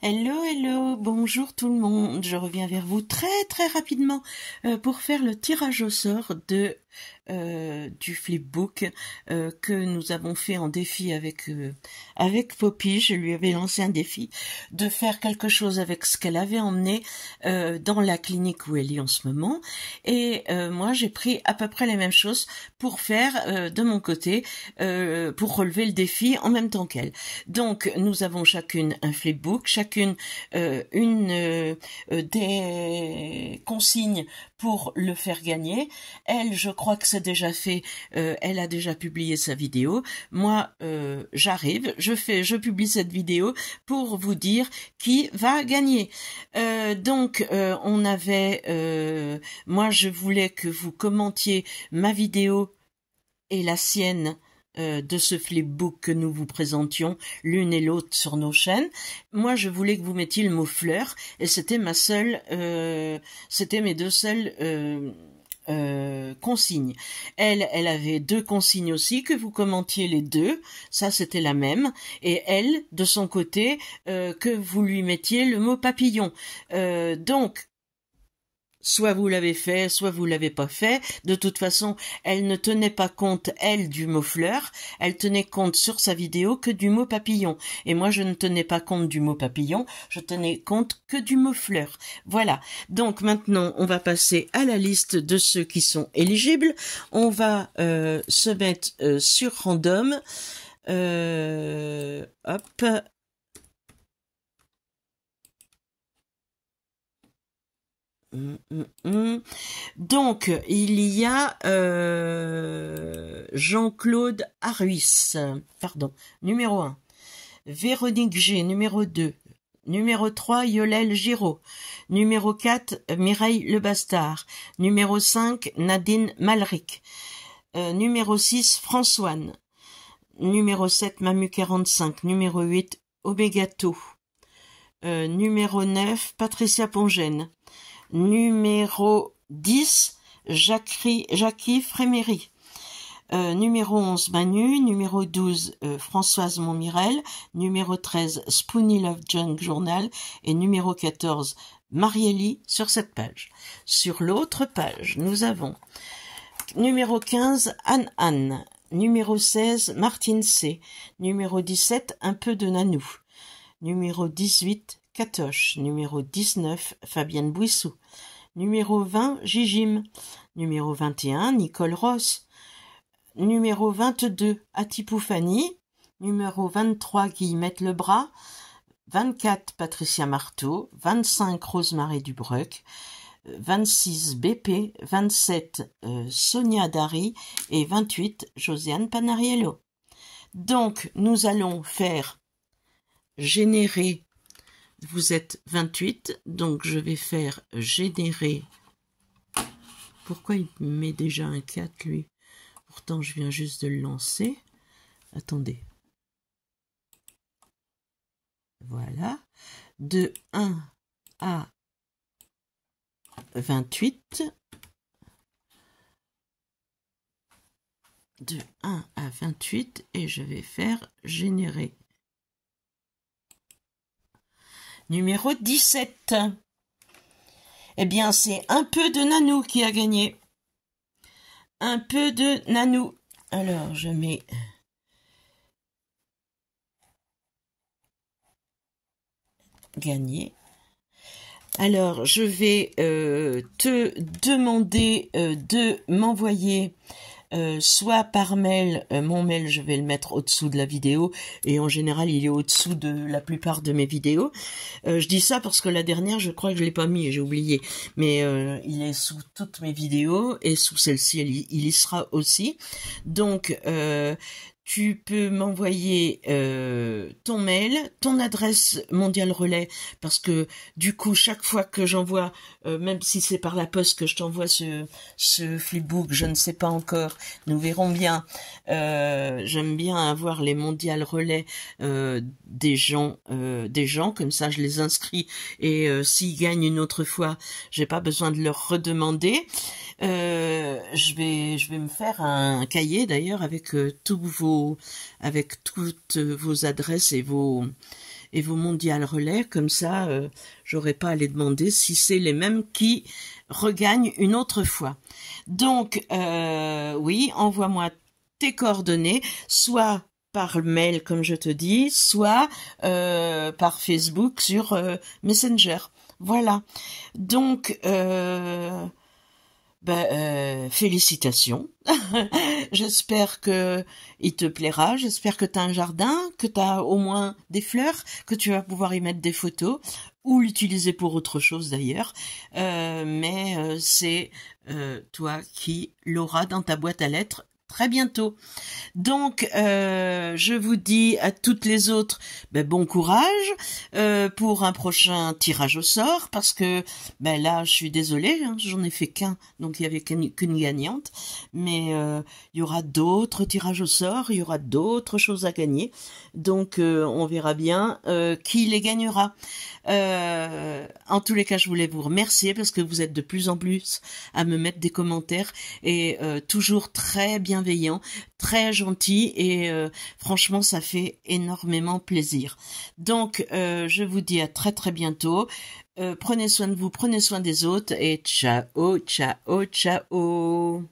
Hello, hello, bonjour tout le monde. Je reviens vers vous très très rapidement euh, pour faire le tirage au sort de euh, du flipbook euh, que nous avons fait en défi avec euh, avec Poppy. Je lui avais lancé un défi de faire quelque chose avec ce qu'elle avait emmené dans la clinique où elle est en ce moment. Et moi, j'ai pris à peu près les mêmes choses pour faire de mon côté pour relever le défi en même temps qu'elle. Donc, nous avons chacune un flipbook, chacune une des consignes pour le faire gagner. Elle, je crois que c'est déjà fait. Euh, elle a déjà publié sa vidéo. Moi, euh, j'arrive, je fais, je publie cette vidéo pour vous dire qui va gagner. Euh, donc, on avait, moi, je voulais que vous commentiez ma vidéo et la sienne de ce flipbook que nous vous présentions l'une et l'autre sur nos chaînes. Moi, je voulais que vous mettiez le mot fleur et c'était ma seule, c'était mes deux seules euh, consignes. Elle, elle avait deux consignes aussi, que vous commentiez les deux, ça c'était la même, et elle, de son côté, euh, que vous lui mettiez le mot papillon. Euh, donc, Soit vous l'avez fait, soit vous l'avez pas fait. De toute façon, elle ne tenait pas compte, elle, du mot fleur. Elle tenait compte sur sa vidéo que du mot papillon. Et moi, je ne tenais pas compte du mot papillon. Je tenais compte que du mot fleur. Voilà. Donc maintenant, on va passer à la liste de ceux qui sont éligibles. On va euh, se mettre euh, sur random. Euh, hop, Donc, il y a euh, Jean-Claude Aruis, pardon, numéro 1. Véronique G, numéro 2. Numéro 3, Yolel Giraud. Numéro 4, Mireille Le Bastard. Numéro 5, Nadine Malric. Euh, numéro 6, Françoine. Numéro 7, Mamu 45. Numéro 8, Omegato. Euh, numéro 9, Patricia Pongène. Numéro 10, Jacquie Jackie Euh, numéro 11 Manu, numéro 12 euh, Françoise Montmirel, numéro 13 Spoonie Love Junk Journal et numéro 14 Marielly sur cette page. Sur l'autre page, nous avons numéro 15 Anne Anne, numéro 16 Martine C, numéro 17 Un peu de Nanou, numéro 18 Numéro 19, Fabienne Bouissou. Numéro 20, Gigim. Numéro 21, Nicole Ross. Numéro 22, Atipoufani. Numéro 23, Guillemette Lebras. 24, Patricia Marteau. 25, Rosemarie Dubreuc. 26 BP, 27 Sonia Dari et 28 Josiane Panariello. Donc nous allons faire générer vous êtes 28, donc je vais faire générer. Pourquoi il met déjà un 4, lui Pourtant, je viens juste de le lancer. Attendez. Voilà. De 1 à 28. De 1 à 28. Et je vais faire générer numéro 17. Eh bien, c'est un peu de Nanou qui a gagné. Un peu de Nanou. Alors, je mets... Gagné. Alors, je vais euh, te demander euh, de m'envoyer euh, soit par mail, euh, mon mail je vais le mettre au-dessous de la vidéo et en général il est au-dessous de la plupart de mes vidéos. Euh, je dis ça parce que la dernière je crois que je l'ai pas mis j'ai oublié, mais il est sous toutes mes vidéos et sous celle-ci il, y sera aussi. Donc tu peux m'envoyer euh, ton mail, ton adresse mondiale relais, parce que du coup, chaque fois que j'envoie, euh, même si c'est par la poste que je t'envoie ce, ce flipbook, je ne sais pas encore, nous verrons bien. Euh, j'aime bien avoir les mondiales relais des gens, des gens, comme ça je les inscris et s'ils gagnent une autre fois, j'ai pas besoin de leur redemander. je vais, je vais me faire un cahier d'ailleurs avec tous vos avec toutes vos adresses et vos, et vos mondiales relais. Comme ça, je euh, j'aurais pas à les demander si c'est les mêmes qui regagnent une autre fois. Donc, euh, oui, envoie-moi tes coordonnées, soit par mail, comme je te dis, soit euh, par Facebook sur Messenger. Voilà. Donc, ben, euh, félicitations. j'espère que il te plaira. J'espère que t'as un jardin, que t'as au moins des fleurs, que tu vas pouvoir y mettre des photos ou l'utiliser pour autre chose d'ailleurs. Euh, mais euh, c'est toi qui l'auras dans ta boîte à lettres très bientôt. Donc, euh, je vous dis à toutes les autres, ben, bon courage euh, pour un prochain tirage au sort, parce que ben, là, je suis désolée, hein, j'en ai fait qu'un, donc il n'y avait qu'une gagnante, mais euh, il y aura d'autres tirages au sort, il y aura d'autres choses à gagner, donc on verra bien qui les gagnera. en tous les cas, je voulais vous remercier parce que vous êtes de plus en plus à me mettre des commentaires et toujours très bien très gentil et euh, franchement ça fait énormément plaisir. Donc euh, je vous dis à très très bientôt. Euh, prenez soin de vous, prenez soin des autres et ciao, ciao, ciao.